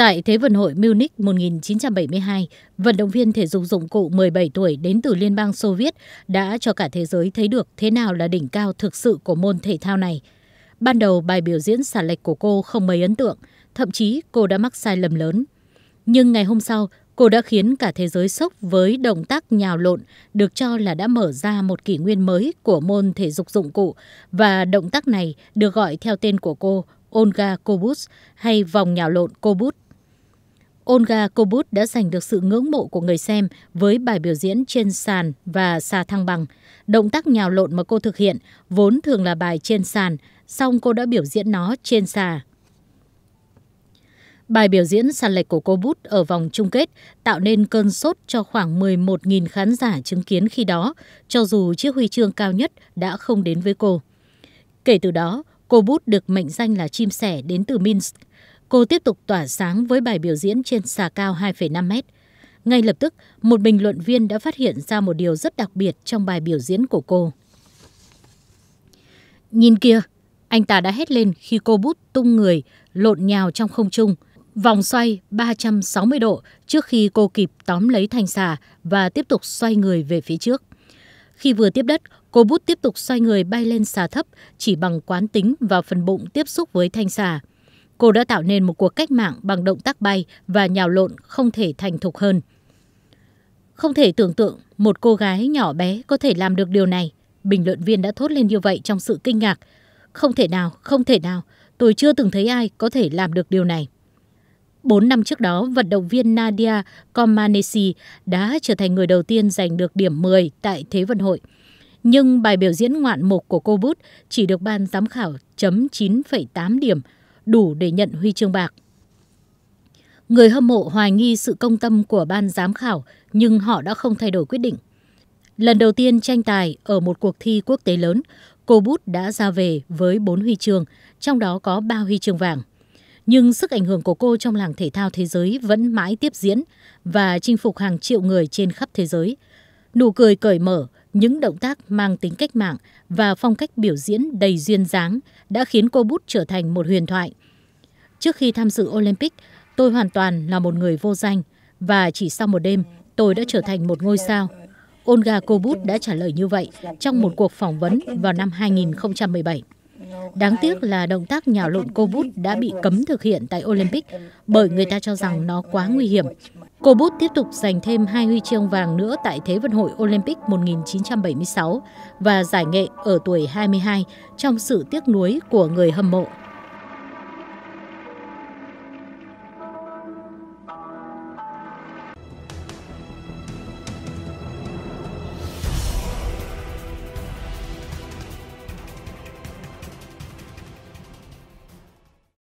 Tại Thế vận hội Munich 1972, vận động viên thể dục dụng cụ 17 tuổi đến từ Liên bang Xô Viết đã cho cả thế giới thấy được thế nào là đỉnh cao thực sự của môn thể thao này. Ban đầu bài biểu diễn xả lệch của cô không mấy ấn tượng, thậm chí cô đã mắc sai lầm lớn. Nhưng ngày hôm sau, cô đã khiến cả thế giới sốc với động tác nhào lộn được cho là đã mở ra một kỷ nguyên mới của môn thể dục dụng cụ và động tác này được gọi theo tên của cô Olga Kobus hay vòng nhào lộn Kobus. Olga Kobut đã giành được sự ngưỡng mộ của người xem với bài biểu diễn trên sàn và xà thăng bằng. Động tác nhào lộn mà cô thực hiện vốn thường là bài trên sàn, song cô đã biểu diễn nó trên xà. Bài biểu diễn sàn lệch của cô Bút ở vòng chung kết tạo nên cơn sốt cho khoảng 11.000 khán giả chứng kiến khi đó, cho dù chiếc huy chương cao nhất đã không đến với cô. Kể từ đó, cô Bút được mệnh danh là chim sẻ đến từ Minsk cô tiếp tục tỏa sáng với bài biểu diễn trên xà cao 2,5 mét. Ngay lập tức, một bình luận viên đã phát hiện ra một điều rất đặc biệt trong bài biểu diễn của cô. Nhìn kia, anh ta đã hét lên khi cô bút tung người, lộn nhào trong không trung, vòng xoay 360 độ trước khi cô kịp tóm lấy thanh xà và tiếp tục xoay người về phía trước. Khi vừa tiếp đất, cô bút tiếp tục xoay người bay lên xà thấp chỉ bằng quán tính và phần bụng tiếp xúc với thanh xà cô đã tạo nên một cuộc cách mạng bằng động tác bay và nhào lộn không thể thành thục hơn. Không thể tưởng tượng một cô gái nhỏ bé có thể làm được điều này. Bình luận viên đã thốt lên như vậy trong sự kinh ngạc. Không thể nào, không thể nào, tôi chưa từng thấy ai có thể làm được điều này. Bốn năm trước đó, vận động viên Nadia Comaneci đã trở thành người đầu tiên giành được điểm 10 tại Thế vận hội. Nhưng bài biểu diễn ngoạn mục của cô Bút chỉ được ban giám khảo chấm 9,8 điểm – đủ để nhận huy chương bạc. Người hâm mộ hoài nghi sự công tâm của ban giám khảo, nhưng họ đã không thay đổi quyết định. Lần đầu tiên tranh tài ở một cuộc thi quốc tế lớn, cô Bút đã ra về với bốn huy chương, trong đó có ba huy chương vàng. Nhưng sức ảnh hưởng của cô trong làng thể thao thế giới vẫn mãi tiếp diễn và chinh phục hàng triệu người trên khắp thế giới. Nụ cười cởi mở, những động tác mang tính cách mạng và phong cách biểu diễn đầy duyên dáng đã khiến cô bút trở thành một huyền thoại. Trước khi tham dự Olympic, tôi hoàn toàn là một người vô danh và chỉ sau một đêm tôi đã trở thành một ngôi sao. Olga Kobut đã trả lời như vậy trong một cuộc phỏng vấn vào năm 2017. Đáng tiếc là động tác nhào lộn Kobut đã bị cấm thực hiện tại Olympic bởi người ta cho rằng nó quá nguy hiểm. Cô Bút tiếp tục giành thêm hai huy chương vàng nữa tại Thế vận hội Olympic 1976 và giải nghệ ở tuổi 22 trong sự tiếc nuối của người hâm mộ.